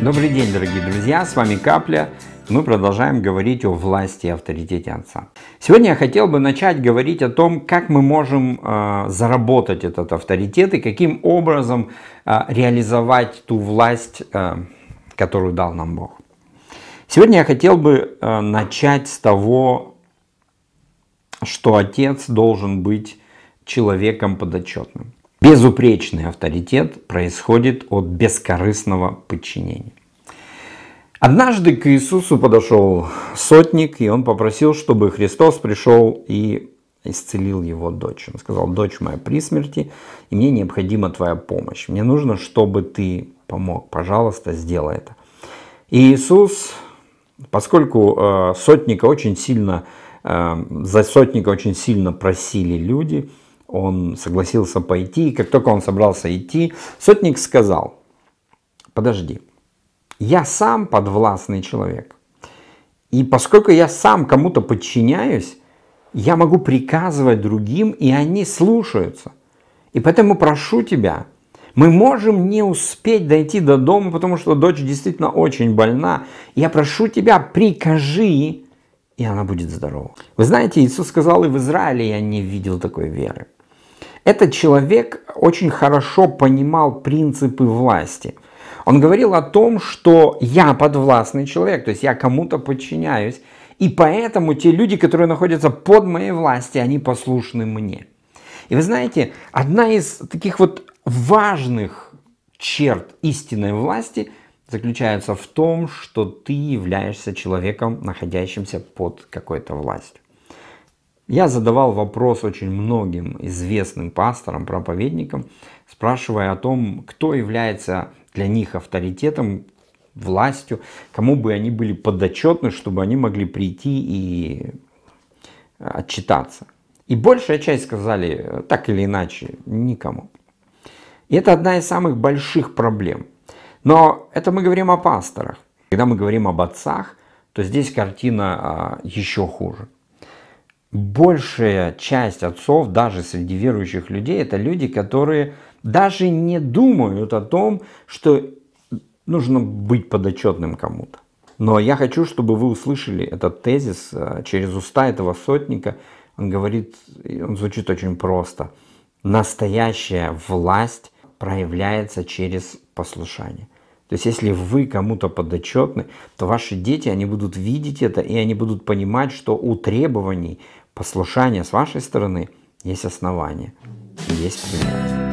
Добрый день, дорогие друзья, с вами Капля. Мы продолжаем говорить о власти и авторитете отца. Сегодня я хотел бы начать говорить о том, как мы можем э, заработать этот авторитет и каким образом э, реализовать ту власть, э, которую дал нам Бог. Сегодня я хотел бы э, начать с того, что отец должен быть человеком подотчетным. Безупречный авторитет происходит от бескорыстного подчинения. Однажды к Иисусу подошел сотник, и он попросил, чтобы Христос пришел и исцелил его дочь. Он сказал, дочь моя при смерти, и мне необходима твоя помощь. Мне нужно, чтобы ты помог. Пожалуйста, сделай это. И Иисус, поскольку э, сотника очень сильно, э, за сотника очень сильно просили люди, он согласился пойти, и как только он собрался идти, сотник сказал, подожди, я сам подвластный человек. И поскольку я сам кому-то подчиняюсь, я могу приказывать другим, и они слушаются. И поэтому прошу тебя, мы можем не успеть дойти до дома, потому что дочь действительно очень больна. Я прошу тебя, прикажи, и она будет здорова. Вы знаете, Иисус сказал, и в Израиле я не видел такой веры. Этот человек очень хорошо понимал принципы власти. Он говорил о том, что я подвластный человек, то есть я кому-то подчиняюсь, и поэтому те люди, которые находятся под моей властью, они послушны мне. И вы знаете, одна из таких вот важных черт истинной власти заключается в том, что ты являешься человеком, находящимся под какой-то властью. Я задавал вопрос очень многим известным пасторам, проповедникам, спрашивая о том, кто является для них авторитетом, властью, кому бы они были подотчетны, чтобы они могли прийти и отчитаться. И большая часть сказали так или иначе никому. И это одна из самых больших проблем. Но это мы говорим о пасторах. Когда мы говорим об отцах, то здесь картина а, еще хуже большая часть отцов, даже среди верующих людей, это люди, которые даже не думают о том, что нужно быть подотчетным кому-то. Но я хочу, чтобы вы услышали этот тезис э, через уста этого сотника. Он говорит, он звучит очень просто. Настоящая власть проявляется через послушание. То есть, если вы кому-то подотчетны, то ваши дети, они будут видеть это, и они будут понимать, что у требований послушания с вашей стороны есть основания, есть пример.